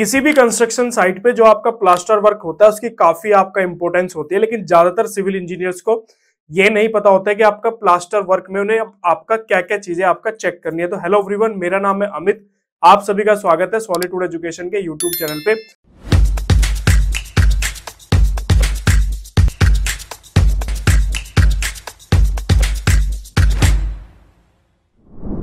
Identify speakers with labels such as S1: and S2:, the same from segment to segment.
S1: किसी भी construction site पे जो आपका प्लास्टर वर्क होता है उसकी काफी आपका इंपोर्टेंस होती है लेकिन ज्यादातर सिविल इंजीनियर्स को ये नहीं पता होता है कि आपका प्लास्टर वर्क में उन्हें आपका क्या क्या चीजें आपका चेक करनी है तो हेलो एवरीवन मेरा नाम है अमित आप सभी का स्वागत है सॉलिटूड एजुकेशन के यूट्यूब चैनल पे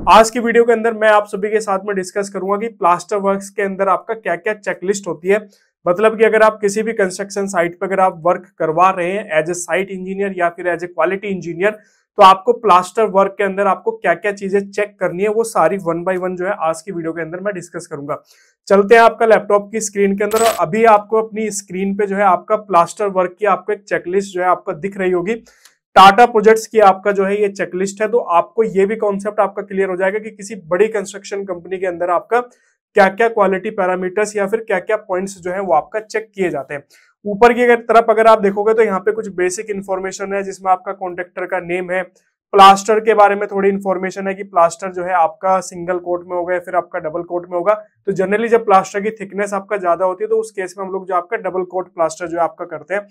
S1: आज की वीडियो के अंदर मैं आप सभी के साथ में डिस्कस करूंगा कि प्लास्टर वर्क्स के अंदर आपका क्या क्या चेकलिस्ट होती है मतलब कि अगर आप किसी भी कंस्ट्रक्शन साइट पर अगर आप वर्क करवा रहे हैं एज ए साइट इंजीनियर या फिर एज ए क्वालिटी इंजीनियर तो आपको प्लास्टर वर्क के अंदर आपको क्या क्या चीजें चेक करनी है वो सारी वन बाय वन जो है आज की वीडियो के अंदर मैं डिस्कस करूंगा चलते हैं आपका लैपटॉप की स्क्रीन के अंदर और अभी आपको अपनी स्क्रीन पे जो है आपका प्लास्टर वर्क की आपको एक चेकलिस्ट जो है आपको दिख रही होगी टाटा प्रोजेक्ट्स की आपका जो है ये चेकलिस्ट है तो आपको ये भी कॉन्सेप्ट आपका क्लियर हो जाएगा कि किसी बड़ी कंस्ट्रक्शन कंपनी के अंदर आपका क्या क्या क्वालिटी पैरामीटर्स या फिर क्या क्या पॉइंट्स जो है वो आपका चेक किए जाते हैं ऊपर की अगर तरफ अगर आप देखोगे तो यहाँ पे कुछ बेसिक इन्फॉर्मेशन है जिसमें आपका कॉन्ट्रेक्टर का नेम है प्लास्टर के बारे में थोड़ी इन्फॉर्मेशन है कि प्लास्टर जो है आपका सिंगल कोट में होगा या फिर आपका डबल कोट में होगा तो जनरली जब प्लास्टर की थिकनेस आपका ज्यादा होती है तो उस केस में हम लोग जो आपका डबल कोट प्लास्टर जो है आपका करते हैं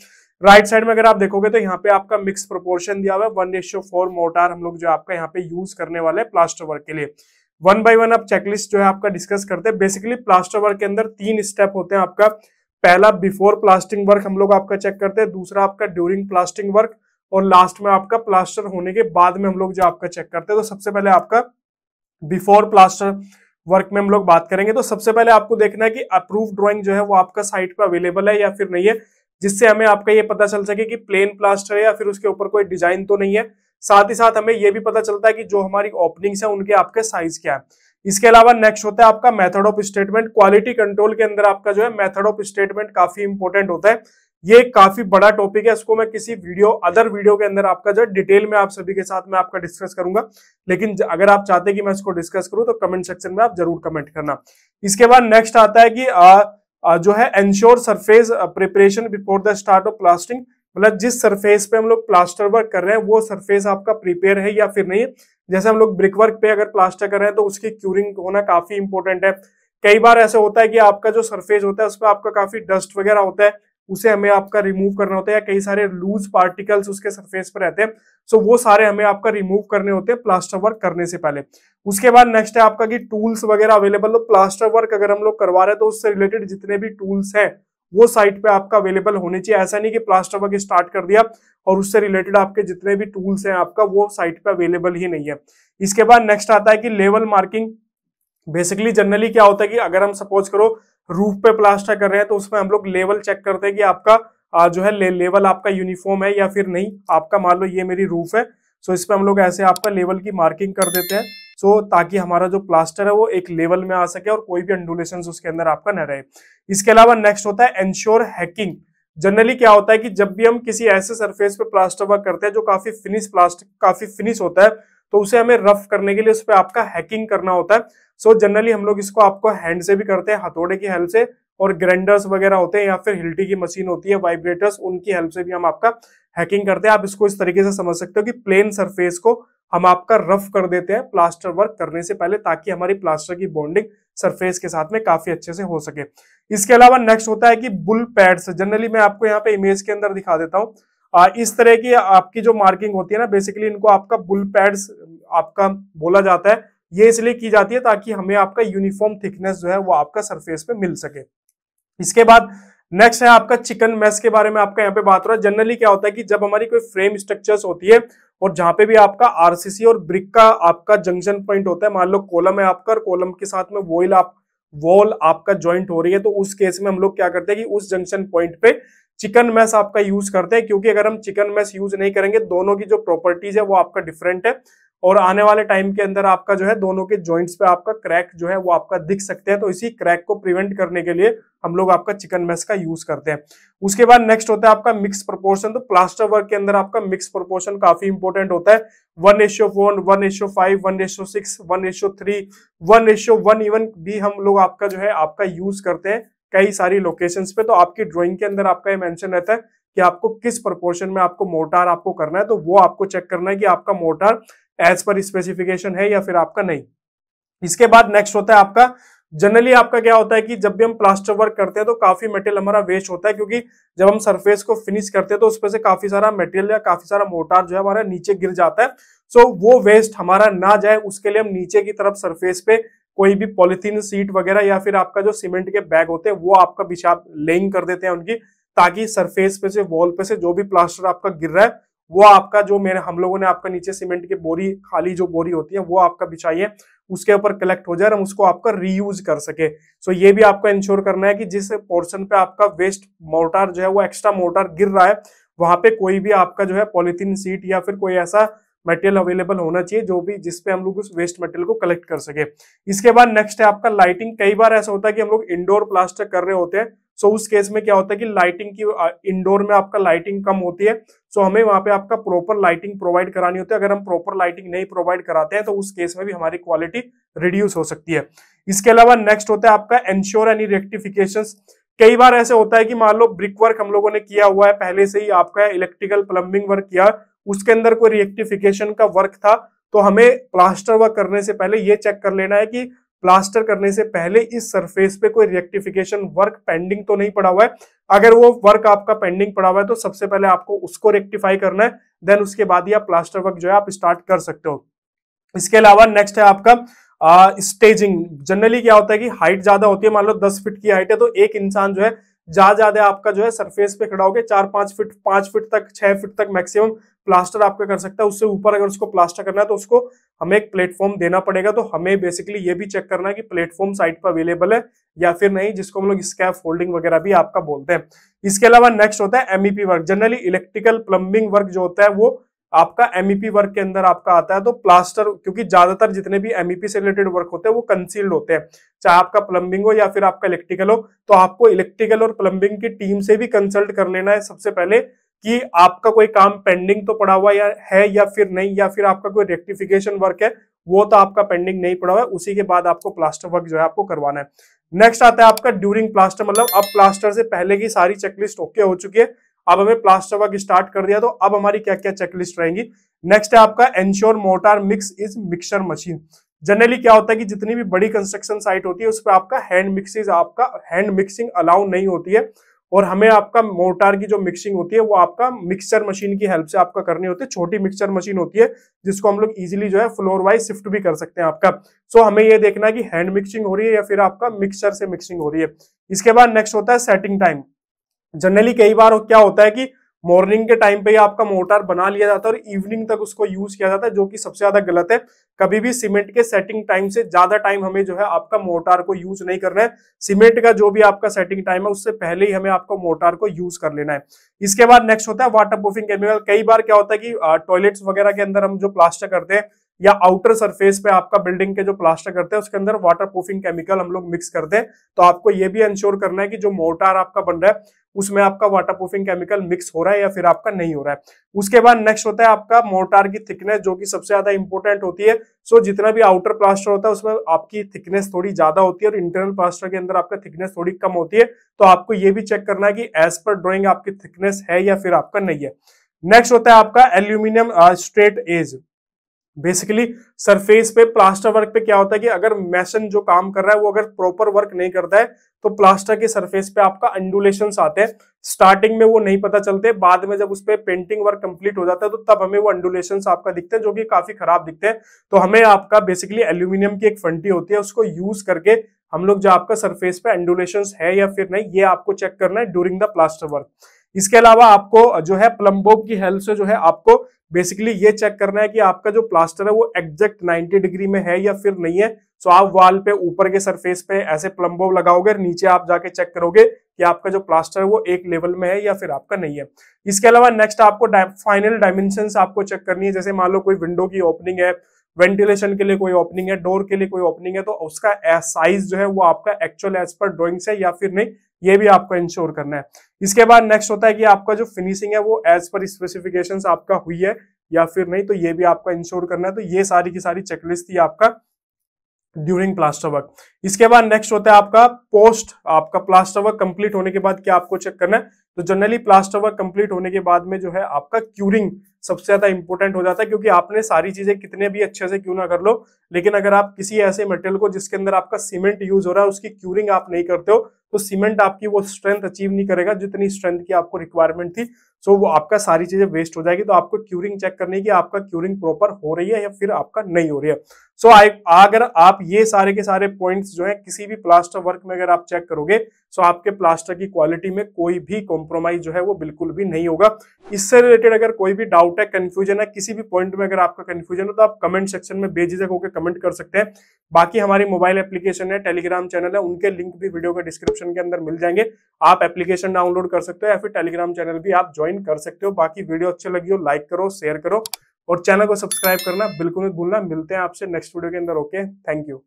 S1: राइट साइड में अगर आप देखोगे तो यहाँ पे आपका मिक्स प्रोपोर्शन दिया हुआ है वन रेशियो फोर मोटार हम लोग जो आपका यहाँ पे यूज करने वाले हैं प्लास्टर वर्क के लिए वन बाई वन आप चेकलिस्ट जो है आपका डिस्कस करते हैं बेसिकली प्लास्टर वर्क के अंदर तीन स्टेप होते हैं आपका पहला बिफोर प्लास्टिंग वर्क हम लोग आपका चेक करते हैं दूसरा आपका ड्यूरिंग प्लास्टिंग वर्क और लास्ट में आपका प्लास्टर होने के बाद में हम लोग जो आपका चेक करते हैं तो सबसे पहले आपका बिफोर प्लास्टर वर्क में हम लोग बात करेंगे तो सबसे पहले आपको देखना है कि अप्रूव ड्राइंग जो है वो आपका साइट पर अवेलेबल है या फिर नहीं है जिससे हमें आपका ये पता चल सके कि प्लेन प्लास्टर है या फिर उसके ऊपर कोई डिजाइन तो नहीं है साथ ही साथ हमें ये भी पता चलता है कि जो हमारी ओपनिंग्स है उनके आपके साइज क्या है इसके अलावा नेक्स्ट होता है आपका method of statement quality control के अंदर आपका जो है मेथड ऑफ स्टेटमेंट काफी इंपॉर्टेंट होता है ये काफी बड़ा टॉपिक है इसको मैं किसी वीडियो अदर वीडियो के अंदर आपका जो डिटेल में आप सभी के साथ में आपका डिस्कस करूंगा लेकिन अगर आप चाहते हैं कि मैं इसको डिस्कस करूं तो कमेंट सेक्शन में आप जरूर कमेंट करना इसके बाद नेक्स्ट आता है कि आ, आ, जो है ensure surface preparation before the start of plastering मतलब जिस सरफेस पे हम लोग प्लास्टर वर्क कर रहे हैं वो सरफेस आपका प्रिपेयर है या फिर नहीं है जैसे हम लोग ब्रिक वर्क पे अगर प्लास्टर कर रहे हैं तो उसकी क्यूरिंग होना काफी इंपॉर्टेंट है कई बार ऐसा होता है कि आपका जो सरफेस होता है उस पर आपका काफी डस्ट वगैरह होता है उसे हमें आपका रिमूव करना होता है या कई सारे लूज पार्टिकल्स उसके सरफेस पर रहते हैं सो वो सारे हमें आपका रिमूव करने होते हैं प्लास्टर वर्क करने से पहले उसके बाद नेक्स्ट है आपका कि टूल्स वगैरह अवेलेबल हो प्लास्टर वर्क अगर हम लोग करवा रहे हैं तो उससे रिलेटेड जितने भी टूल्स हैं वो साइट पे आपका अवेलेबल होने चाहिए ऐसा नहीं कि प्लास्टर वर्क स्टार्ट कर दिया और उससे रिलेटेड आपके जितने भी टूल्स हैं आपका वो साइट पे अवेलेबल ही नहीं है इसके बाद नेक्स्ट आता है कि लेवल मार्किंग बेसिकली जनरली क्या होता है कि अगर हम सपोज करो रूफ पे प्लास्टर कर रहे हैं तो उसमें हम लोग लेवल चेक करते हैं कि आपका जो है ले, लेवल आपका यूनिफॉर्म है या फिर नहीं आपका मान लो ये मेरी रूफ है सो तो इस पर हम लोग ऐसे आपका लेवल की मार्किंग कर देते हैं सो तो ताकि हमारा जो प्लास्टर है वो एक लेवल में आ सके और कोई भी अंडुलेशन उसके अंदर आपका न रहे इसके अलावा नेक्स्ट होता है एंश्योर हैकिंग जनरली क्या होता है कि जब भी हम किसी ऐसे सरफेस पे प्लास्टर वर्क करते हैं जो काफी फिनिश प्लास्टिक काफी फिनिश होता है तो उसे हमें रफ करने के लिए उस पर आपका हैकिंग करना होता है सो so, जनरली हम लोग इसको आपको हैंड से भी करते हैं हथौड़े की हेल्प से और ग्रैंडर्स वगैरह होते हैं या फिर हिल्टी की मशीन होती है वाइब्रेटर्स उनकी हेल्प से भी हम आपका हैकिंग करते हैं आप इसको इस तरीके से समझ सकते हो कि प्लेन सरफेस को हम आपका रफ कर देते हैं प्लास्टर वर्क करने से पहले ताकि हमारी प्लास्टर की बॉन्डिंग सरफेस के साथ में काफी अच्छे से हो सके इसके अलावा नेक्स्ट होता है कि बुल पैड्स जनरली मैं आपको यहाँ पे इमेज के अंदर दिखा देता हूँ इस तरह की आपकी जो मार्किंग होती है ना बेसिकली इनको आपका बुल पैड्स आपका बोला जाता है ये इसलिए की जाती है ताकि हमें आपका यूनिफॉर्म थिकनेस जो है वो आपका सरफेस पे मिल सके इसके बाद नेक्स्ट है आपका चिकन मैस के बारे में आपका यहाँ पे बात हो रहा है जनरली क्या होता है कि जब हमारी कोई फ्रेम स्ट्रक्चर्स होती है और जहां पे भी आपका आरसीसी और ब्रिक का आपका जंक्शन पॉइंट होता है मान लो कोलम है आपका और कोलम के साथ में वॉल आप वॉल आपका ज्वाइंट हो रही है तो उस केस में हम लोग क्या करते हैं कि उस जंक्शन पॉइंट पे चिकन मैस आपका यूज करते हैं क्योंकि अगर हम चिकन मैस यूज नहीं करेंगे दोनों की जो प्रॉपर्टीज है वो आपका डिफरेंट है और आने वाले टाइम के अंदर आपका जो है दोनों के जॉइंट्स पे आपका क्रैक जो है वो आपका दिख सकते हैं तो इसी क्रैक को प्रिवेंट करने के लिए हम लोग आपका चिकन मैस का यूज करते हैं उसके बाद नेक्स्ट होता है आपका मिक्स प्रोपोर्शन तो प्लास्टर वर्क के अंदर आपका मिक्स प्रोपोर्शन काफी इंपॉर्टेंट होता है one is to four one is to five one is to six one is to three one is to one even भी हम लोग आपका जो है आपका यूज करते हैं कई सारी लोकेशंस पे तो आपकी ड्राइंग के अंदर आपका ये मेंशन रहता है कि आपको किस प्रोपोर्शन में आपको मोर्टार आपको करना है तो वो आपको चेक करना है कि आपका मोर्टार एज पर स्पेसिफिकेशन है या फिर आपका नहीं इसके बाद नेक्स्ट होता है आपका जनरली आपका क्या होता है कि जब भी हम प्लास्टर वर्क करते हैं तो काफी मटेरियल हमारा वेस्ट होता है क्योंकि जब हम सरफेस को फिनिश करते हैं तो उसमें से काफी सारा मटेरियल या काफी सारा मोटार जो है हमारा नीचे गिर जाता है सो so, वो वेस्ट हमारा ना जाए उसके लिए हम नीचे की तरफ सरफेस पे कोई भी पॉलिथीन सीट वगैरह या फिर आपका जो सीमेंट के बैग होते हैं वो आपका बिछा लेइंग कर देते हैं उनकी ताकि सरफेस पे से वॉल पे से जो भी प्लास्टर आपका गिर रहा है वो आपका जो मेरे हम लोगों ने आपका नीचे सीमेंट की बोरी खाली जो बोरी होती है वो आपका बिछाई है उसके ऊपर कलेक्ट हो जाए हम उसको आपका रीयूज कर सके सो ये भी आपको इंश्योर करना है कि जिस पोर्शन पे आपका वेस्ट मोर्टार जो है वो एक्स्ट्रा मोर्टार गिर रहा है वहां पे कोई भी आपका जो है पॉलिथीन सीट या फिर कोई ऐसा मटेरियल अवेलेबल होना चाहिए जो भी जिसपे हम लोग उस वेस्ट मटेरियल को कलेक्ट कर सके इसके बाद नेक्स्ट है आपका लाइटिंग कई बार ऐसा होता है कि हम लोग इंडोर प्लास्टर कर रहे होते हैं सो उस केस में क्या होता है कि लाइटिंग की इंडोर में आपका लाइटिंग कम होती है सो हमें वहां पे आपका प्रॉपर लाइटिंग प्रोवाइड करानी होती है अगर हम प्रॉपर लाइटिंग नहीं प्रोवाइड कराते हैं तो उस केस में भी हमारी क्वालिटी रिड्यूस हो सकती है इसके अलावा नेक्स्ट होता है आपका एंश्योर एनी रेक्टिफिकेशन कई बार ऐसे होता है कि मान लो ब्रिक वर्क हम लोगों ने किया हुआ है पहले से ही आपका इलेक्ट्रिकल प्लम्बिंग वर्क किया उसके अंदर कोई रिएक्टिफिकेशन का वर्क था तो हमें प्लास्टर वर्क करने से पहले ये चेक कर लेना है कि प्लास्टर करने से पहले इस सरफेस पे कोई रेक्टिफिकेशन वर्क पेंडिंग तो नहीं पड़ा हुआ है अगर वो वर्क आपका पेंडिंग पड़ा हुआ है तो सबसे पहले आपको उसको रेक्टिफाई करना है देन उसके बाद ही आप प्लास्टर वर्क जो है आप स्टार्ट कर सकते हो इसके अलावा नेक्स्ट है आपका आ, स्टेजिंग जनरली क्या होता है कि हाइट ज्यादा होती है मान लो दस फीट की हाइट है तो एक इंसान जो है ज्यादा ज्यादा आपका जो है सरफेस पे खड़ा होकर चार पांच फीट पांच फीट तक छह फीट तक मैक्सिमम प्लास्टर आपका कर सकता है उससे ऊपर अगर उसको प्लास्टर करना है तो उसको हमें एक प्लेटफॉर्म देना पड़ेगा तो हमें बेसिकली ये भी चेक करना है कि प्लेटफॉर्म साइट पर अवेलेबल है या फिर नहीं जिसको हम लोग स्कैप होल्डिंग वगैरह भी आपका बोलते हैं इसके अलावा नेक्स्ट होता है MEP work generally electrical plumbing work जो होता है वो आपका एमईपी वर्क e के अंदर आपका आता है तो प्लास्टर क्योंकि ज्यादातर जितने भी एमईपी e से रिलेटेड वर्क होते हैं वो कंसील्ड होते हैं चाहे आपका प्लम्बिंग हो या फिर आपका इलेक्ट्रिकल हो तो आपको इलेक्ट्रिकल और प्लम्बिंग की टीम से भी कंसल्ट कर लेना है सबसे पहले कि आपका कोई काम पेंडिंग तो पड़ा हुआ या है या फिर नहीं या फिर आपका कोई रेक्टिफिकेशन वर्क है वो तो आपका पेंडिंग नहीं पड़ा हुआ है उसी के बाद आपको प्लास्टर वर्क जो है आपको करवाना है नेक्स्ट आता है आपका ड्यूरिंग प्लास्टर मतलब अब प्लास्टर से पहले की सारी चेकलिस्ट ओके हो चुकी है अब हमें प्लास्टर वर्क स्टार्ट कर दिया तो अब हमारी क्या क्या चेकलिस्ट रहेंगी नेक्स्ट है आपका ensure mortar mix is mixer machine generally क्या होता है कि जितनी भी बड़ी कंस्ट्रक्शन साइट होती है उस पर आपका हैंड मिक्सिंग आपका हैंड मिक्सिंग अलाउ नहीं होती है और हमें आपका मोटार की जो मिक्सिंग होती है वो आपका मिक्सचर मशीन की हेल्प से आपका करनी होती है छोटी मिक्सचर मशीन होती है जिसको हम लोग इजिली जो है फ्लोर वाइज शिफ्ट भी कर सकते हैं आपका सो हमें ये देखना है कि हैंड मिक्सिंग हो रही है या फिर आपका मिक्सचर से मिक्सिंग हो रही है इसके बाद नेक्स्ट होता है सेटिंग टाइम जनरली कई बार क्या होता है कि मॉर्निंग के टाइम पे ही आपका मोर्टार बना लिया जाता है और इवनिंग तक उसको यूज किया जाता है जो कि सबसे ज्यादा गलत है कभी भी सीमेंट के सेटिंग टाइम से ज्यादा टाइम हमें जो है आपका मोर्टार को यूज नहीं करना है सीमेंट का जो भी आपका सेटिंग टाइम है उससे पहले ही हमें आपको मोर्टार को यूज कर लेना है इसके बाद नेक्स्ट होता है वाटर प्रूफिंग केमिकल कई बार क्या होता है कि टॉयलेट्स वगैरह के अंदर हम जो प्लास्टर करते हैं या आउटर सरफेस पे आपका बिल्डिंग के जो प्लास्टर करते हैं उसके अंदर वाटर प्रूफिंग केमिकल हम लोग मिक्स कर दें तो आपको ये भी इंश्योर करना है कि जो मोर्टार आपका बन रहा है उसमें आपका वाटर प्रूफिंग केमिकल मिक्स हो रहा है या फिर आपका नहीं हो रहा है उसके बाद नेक्स्ट होता है आपका मोर्टार की थिकनेस जो कि सबसे ज्यादा इंपॉर्टेंट होती है सो जितना भी आउटर प्लास्टर होता है उसमें आपकी थिकनेस थोड़ी ज्यादा होती है और इंटरनल प्लास्टर के अंदर आपका थिकनेस थोड़ी कम होती है तो आपको ये भी चेक करना है कि एज पर ड्रॉइंग आपकी थिकनेस है या फिर आपका नहीं है नेक्स्ट होता है आपका aluminium straight edge basically surface पे प्लास्टर वर्क पे क्या होता है कि अगर मैशन जो काम कर रहा है वो अगर प्रॉपर वर्क नहीं करता है तो प्लास्टर के सरफेस पे आपका अंडुलेशन आते हैं स्टार्टिंग में वो नहीं पता चलते बाद में जब उस पर पे पेंटिंग वर्क कंप्लीट हो जाता है तो तब हमें वो अंडुलेशन आपका दिखते हैं जो कि काफी खराब दिखते हैं तो हमें आपका बेसिकली एल्यूमिनियम की एक फंटी होती है उसको यूज करके हम लोग जो आपका सरफेस पे अंडुलेशन है या फिर नहीं ये आपको चेक करना है ड्यूरिंग द प्लास्टर वर्क इसके अलावा आपको जो है प्लम्बोब की हेल्प से जो है आपको बेसिकली ये चेक करना है कि आपका जो प्लास्टर है वो एग्जैक्ट 90 डिग्री में है या फिर नहीं है सो आप वाल पे ऊपर के सरफेस पे ऐसे प्लम्बोब लगाओगे नीचे आप जाके चेक करोगे कि आपका जो प्लास्टर है वो एक लेवल में है या फिर आपका नहीं है इसके अलावा नेक्स्ट आपको फाइनल डायमेंशन आपको चेक करनी है जैसे मान लो कोई विंडो की ओपनिंग है वेंटिलेशन के लिए कोई ओपनिंग है डोर के लिए कोई ओपनिंग है तो उसका साइज जो है वो आपका एक्चुअल एज पर ड्रॉइंग्स है या फिर नहीं ये भी आपको इंश्योर करना है इसके बाद नेक्स्ट होता है कि आपका जो फिनिशिंग है वो एज पर स्पेसिफिकेशन आपका हुई है या फिर नहीं तो ये भी आपका इंश्योर करना है तो ये सारी की सारी चेकलिस्ट थी आपका ड्यूरिंग प्लास्टर वर्क इसके बाद नेक्स्ट होता है आपका पोस्ट आपका प्लास्टर वर्क कंप्लीट होने के बाद क्या आपको चेक करना है तो जनरली प्लास्टर वर्क कंप्लीट होने के बाद में जो है आपका क्यूरिंग सबसे ज्यादा इंपॉर्टेंट हो जाता है क्योंकि आपने सारी चीजें कितने भी अच्छे से क्यों ना कर लो लेकिन अगर आप किसी ऐसे मटेरियल को जिसके अंदर आपका सीमेंट यूज हो रहा है उसकी क्यूरिंग आप नहीं करते हो तो सीमेंट आपकी वो स्ट्रेंथ अचीव नहीं करेगा जितनी स्ट्रेंथ की आपको रिक्वायरमेंट थी सो वो आपका सारी चीजें वेस्ट हो जाएगी तो आपको क्यूरिंग चेक करने की आपका क्यूरिंग प्रॉपर हो रही है या फिर आपका नहीं हो रही है सो so, अगर आप ये सारे के सारे पॉइंट्स जो है किसी भी प्लास्टर वर्क में अगर आप चेक करोगे सो आपके प्लास्टर की क्वालिटी में कोई भी कॉम्प्रोमाइज जो है वो बिल्कुल भी नहीं होगा इससे रिलेटेड अगर कोई भी डाउट है कन्फ्यूजन है किसी भी पॉइंट में अगर आपका कन्फ्यूजन हो तो आप कमेंट सेक्शन में बेझिझक होकर कमेंट कर सकते हैं बाकी हमारी मोबाइल एप्लीकेशन है टेलीग्राम चैनल है उनके लिंक भी वीडियो के डिस्क्रिप्शन के अंदर मिल जाएंगे आप एप्लीकेशन डाउनलोड कर सकते हो या फिर टेलीग्राम चैनल भी आप ज्वाइन कर सकते हो बाकी वीडियो अच्छी लगी हो लाइक करो शेयर करो और चैनल को सब्सक्राइब करना बिल्कुल मत भूलना मिलते हैं आपसे नेक्स्ट वीडियो के अंदर ओके थैंक यू